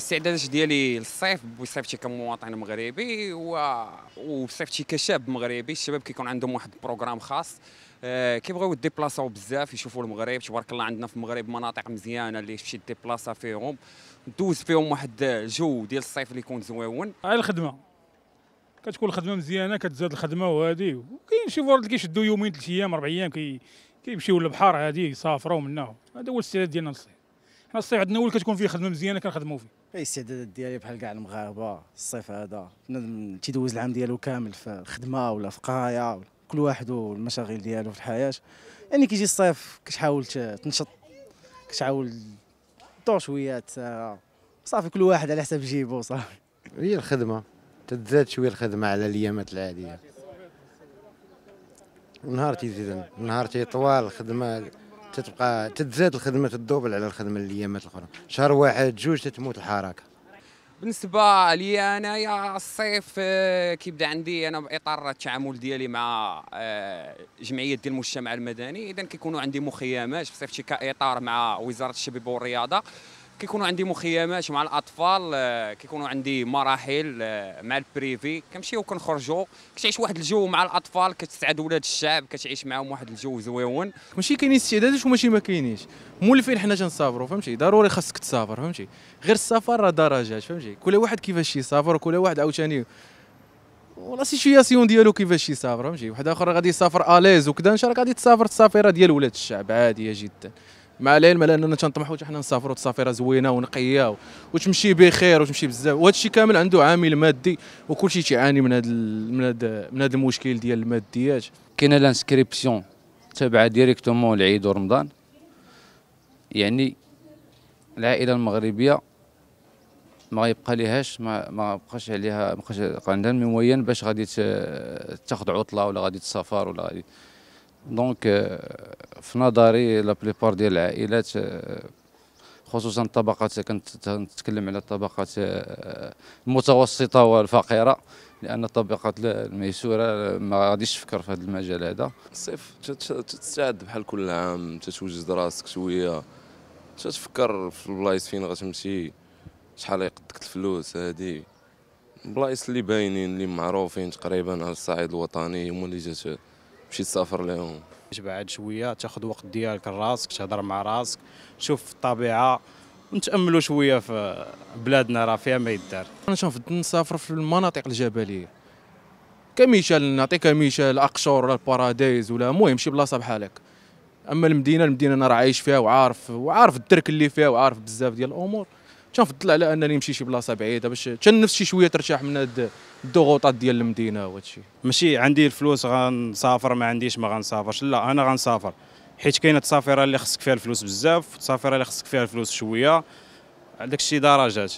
الاستعدادات ديالي للصيف بصفتي كمواطن مغربي وبصفتي كشاب مغربي الشباب كيكون عندهم واحد البروغرام خاص آه، كيبغيو ديبلاصاو بزاف يشوفوا المغرب تبارك الله عندنا في المغرب مناطق مزيانه اللي تمشي ديبلاصا فيهم دوز فيهم واحد الجو ديال الصيف اللي يكون زويون على الخدمه كتكون الخدمه مزيانه كتزاد الخدمه وهادي وكاين شي فرد كيشدوا يومين ثلاث ايام اربع ايام كي كيمشيو للبحر هادي يسافروا هنا هذا هو الاستعداد ديالنا للصيف حنا الصيف عندنا هو اللي كتكون فيه خدمه مزيانه كنخدموا فيه الاستعدادات ديالي بحال كاع المغاربه الصيف هذا تيدوز العام ديالو كامل في الخدمه ولا في قرايه كل واحد والمشاغل ديالو في الحياه يعني كيجي الصيف كتحاول تنشط كتحاول دور شويه صافي كل واحد على حسب جيبو صافي هي الخدمه تزاد شويه الخدمه على الايامات العاديه النهار تيزيد النهار تيطوال الخدمه تتبقى تتزاد الخدمه الدوبل على الخدمه الايامات الاخرى شهر واحد جوج تتموت الحركه بالنسبه لي أنا يا الصيف آه، كيبدا عندي انا باطار التعامل ديالي مع آه، جمعيه ديال المجتمع المدني اذا كيكونوا عندي مخيمات في صيف كاطار مع وزاره الشباب والرياضه كيكونوا عندي مخيمات مع الاطفال آه، كيكونوا عندي مراحل آه، مع البريفي كنمشيو كنخرجوا كتعيش واحد الجو مع الاطفال كتسعد ولاد الشعب كتعيش معاهم واحد الجو زويون ماشي كاينين استعدادات وماشي ما كاينينش مولفين حنا تنسافروا فهمتي ضروري خاصك تسافر فهمتي غير السفر راه درجات فهمتي كل واحد كيفاش يسافر وكل واحد عاوتاني ولا سيتياسيون ديالو كيفاش يسافر فهمتي واحد اخر غادي يسافر اليز وكذا ان شاء الله غادي تسافر السفيره ديال ولاد الشعب عاديه جدا مع العلم على اننا تنطمحوا حتى حنا نسافروا تسافيره زوينه ونقيه وتمشي بخير وتمشي بزاف وهذا الشيء كامل عنده عامل مادي وكلشي تيعاني من هذا من هذا من هذا المشكل ديال الماديات كاينه لانسكريبسيون تابعه ديريكتومون لعيد ورمضان يعني العائله المغربيه ما يبقى ليهاش ما ما بقاش عليها ما بقاش عندها الموين باش غادي تاخذ عطله ولا غادي تسافر ولا غادي دونك في نظري لا بليبار ديال العائلات خصوصا الطبقات كنت نتكلم على الطبقات آه، المتوسطه والفقيره لان الطبقات الميسوره ما غاديش تفكر في هذا المجال هذا صيف تستعد بحال كل عام تتوجد راسك شويه تتفكر في البلايص فين غتمشي شحال يقدك الفلوس هادي البلايص اللي باينين اللي معروفين تقريبا على الصعيد الوطني هما اللي جات تمشي تسافر لهم بعد شويه تاخذ وقت ديالك لراسك تهضر مع راسك تشوف الطبيعه ونتاملوا شويه في بلادنا راه فيها ما يدار انا شوف نسافر في المناطق الجبليه كمثال نعطيك مثال اقشور ولا البارادايز ولا المهم شي بلاصه بحال اما المدينه المدينه انا راه عايش فيها وعارف وعارف الدرك اللي فيها وعارف بزاف ديال الامور تنفضل على انني نمشي شي بلاصه بعيده باش تنفسي شويه ترتاح من هاد الضغوطات ديال المدينه وهادشي ماشي عندي الفلوس غنسافر ما عنديش ما غنسافرش لا انا غنسافر حيت كاينه التسافيره اللي خصك فيها الفلوس بزاف والتسافيره اللي خصك فيها الفلوس شويه داك الشيء درجات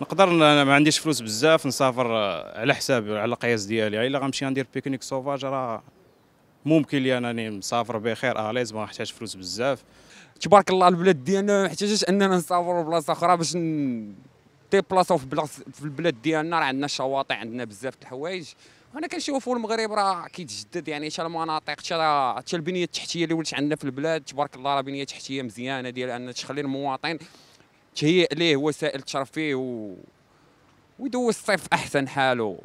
نقدر انا ما عنديش فلوس بزاف نسافر على حسابي على القياس ديالي الا غنمشي ندير بيكنيك سوفاج راه ممكن لي انني مسافر بخير اليز آه، ما نحتاج فلوس بزاف تبارك الله البلاد ديالنا ما محتاجش اننا نسافر لبلاصه اخرى باش ديبلاصاو في بلاص في البلاد ديالنا راه عندنا الشواطئ عندنا بزاف د الحوايج انا كنشوفوا المغرب راه كيتجدد يعني حتى المناطق حتى البنيه التحتيه اللي ولات عندنا في البلاد تبارك الله راه بنيه تحتيه مزيانه ديال ان تخلي المواطن تهيئ ليه وسائل الترفيه و ويدوز الصيف احسن حاله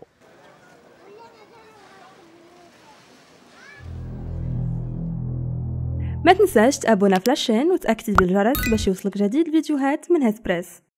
ما تنساش تابونا فلاشين وتأكد بالجرس باش يوصلك جديد الفيديوهات من هاد بريس